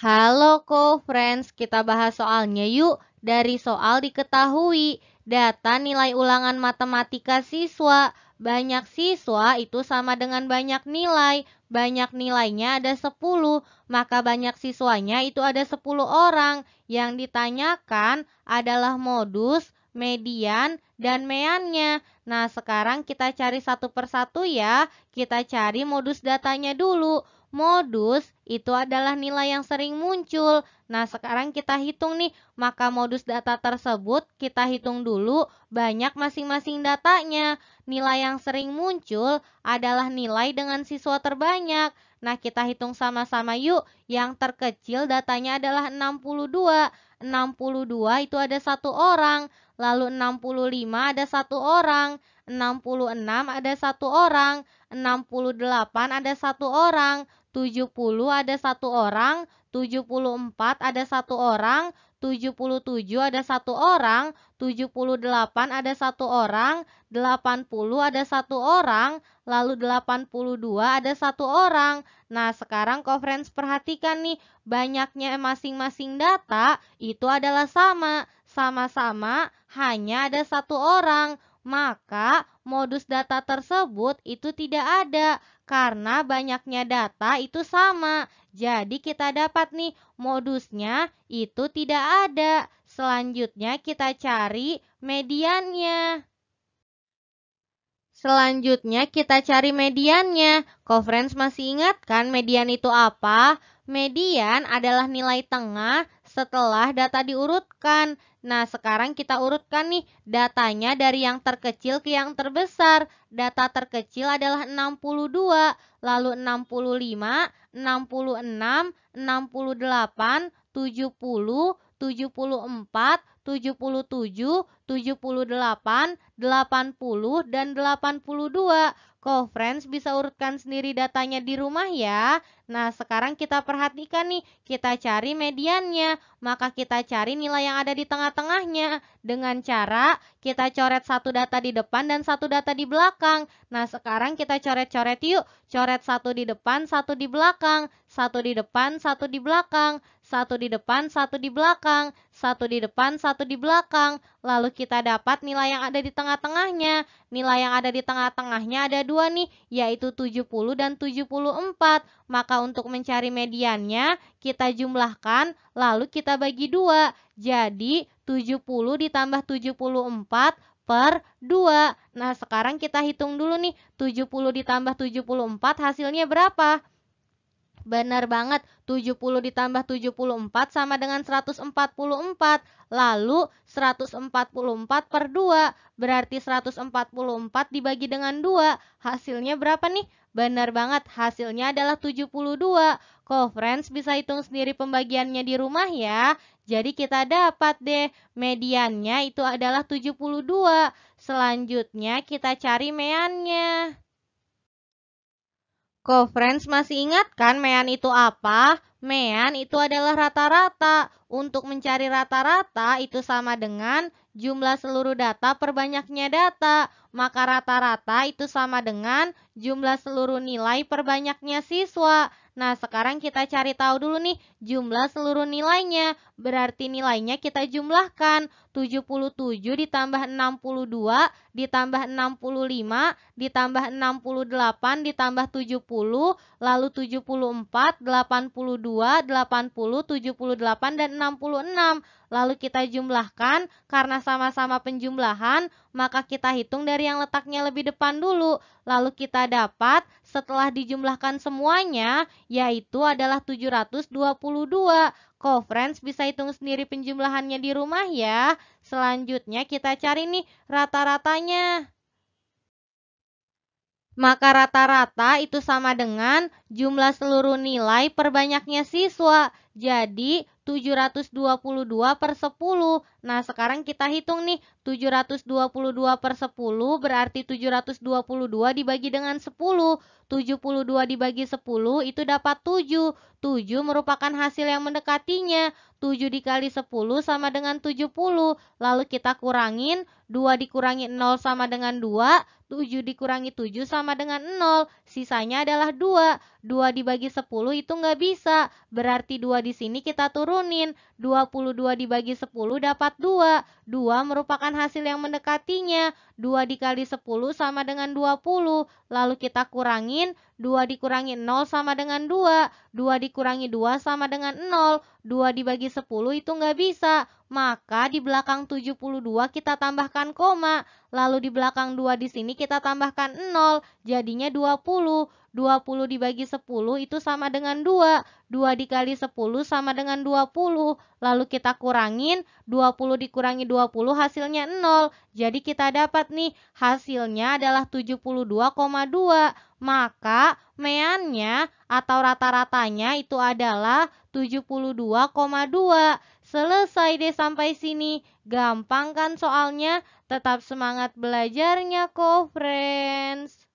Halo co-friends, kita bahas soalnya yuk. Dari soal diketahui, data nilai ulangan matematika siswa. Banyak siswa itu sama dengan banyak nilai. Banyak nilainya ada 10, maka banyak siswanya itu ada 10 orang. Yang ditanyakan adalah modus, median, dan meannya. Nah, sekarang kita cari satu persatu ya. Kita cari modus datanya dulu modus itu adalah nilai yang sering muncul. Nah, sekarang kita hitung nih, maka modus data tersebut kita hitung dulu banyak masing-masing datanya. Nilai yang sering muncul adalah nilai dengan siswa terbanyak. Nah, kita hitung sama-sama yuk. Yang terkecil datanya adalah 62. 62 itu ada satu orang, lalu 65 ada satu orang, 66 ada satu orang, 68 ada satu orang, 70 ada satu orang, 74 ada satu orang, 77 ada satu orang, 78 ada satu orang, 80 ada satu orang, lalu 82 ada satu orang. Nah, sekarang conference perhatikan nih, banyaknya masing-masing data itu adalah sama. Sama-sama hanya ada satu orang, maka modus data tersebut itu tidak ada karena banyaknya data itu sama. Jadi kita dapat nih modusnya itu tidak ada. Selanjutnya kita cari mediannya. Selanjutnya kita cari mediannya. Conference masih ingat kan median itu apa? Median adalah nilai tengah setelah data diurutkan. Nah, sekarang kita urutkan nih datanya dari yang terkecil ke yang terbesar. Data terkecil adalah 62, lalu 65, 66, 68, 70, 74, 77, 78, 80, dan 82. Kok, friends bisa urutkan sendiri datanya di rumah ya. Nah, sekarang kita perhatikan nih, kita cari mediannya. Maka kita cari nilai yang ada di tengah-tengahnya. Dengan cara kita coret satu data di depan dan satu data di belakang. Nah, sekarang kita coret-coret yuk. Coret satu di depan, satu di belakang. Satu di depan, satu di belakang satu di depan, satu di belakang, satu di depan, satu di belakang. Lalu kita dapat nilai yang ada di tengah-tengahnya. Nilai yang ada di tengah-tengahnya ada dua nih, yaitu 70 dan 74. Maka untuk mencari mediannya, kita jumlahkan, lalu kita bagi dua. Jadi 70 ditambah 74 per 2. Nah, sekarang kita hitung dulu nih, 70 ditambah 74 hasilnya berapa? Benar banget, 70 ditambah 74 sama dengan 144. Lalu 144 per 2, berarti 144 dibagi dengan 2. Hasilnya berapa nih? Benar banget, hasilnya adalah 72. Kok friends bisa hitung sendiri pembagiannya di rumah ya? Jadi kita dapat deh, mediannya itu adalah 72. Selanjutnya kita cari meannya. Ko friends masih ingat kan mean itu apa? Mean itu adalah rata-rata. Untuk mencari rata-rata itu sama dengan jumlah seluruh data perbanyaknya data maka rata-rata itu sama dengan jumlah seluruh nilai perbanyaknya siswa. Nah, sekarang kita cari tahu dulu nih jumlah seluruh nilainya. Berarti nilainya kita jumlahkan. 77 ditambah 62 ditambah 65 ditambah 68 ditambah 70 lalu 74, 82, 80, 78 dan 66. Lalu kita jumlahkan karena sama-sama penjumlahan maka kita hitung dari yang letaknya lebih depan dulu. Lalu kita dapat setelah dijumlahkan semuanya, yaitu adalah 722. friends bisa hitung sendiri penjumlahannya di rumah ya. Selanjutnya kita cari nih rata-ratanya. Maka rata-rata itu sama dengan jumlah seluruh nilai perbanyaknya siswa. Jadi 722 per 10. Nah, sekarang kita hitung nih, 722 per 10 berarti 722 dibagi dengan 10. 72 dibagi 10 itu dapat 7. 7 merupakan hasil yang mendekatinya. 7 dikali 10 sama dengan 70. Lalu kita kurangin, 2 dikurangi 0 sama dengan 2, 7 dikurangi 7 sama dengan 0. Sisanya adalah 2. 2 dibagi 10 itu nggak bisa. Berarti 2 di sini kita turunin. 22 dibagi 10 dapat 4 2. 2 merupakan hasil yang mendekatinya. 2 dikali 10 sama dengan 20. Lalu kita kurangin 2 dikurangi 0 sama dengan 2. 2 dikurangi 2 sama dengan 0. 2 dibagi 10 itu nggak bisa. Maka di belakang 72 kita tambahkan koma. Lalu di belakang 2 di sini kita tambahkan 0. Jadinya 20. 20 dibagi 10 itu sama dengan 2. 2 dikali 10 sama dengan 20. Lalu kita kurangin 20 dikurangi 20 hasilnya 0. Jadi kita dapat nih hasilnya adalah 72,2. Maka meannya atau rata-ratanya itu adalah 72,2. Selesai deh sampai sini. Gampang kan soalnya? Tetap semangat belajarnya kok, friends.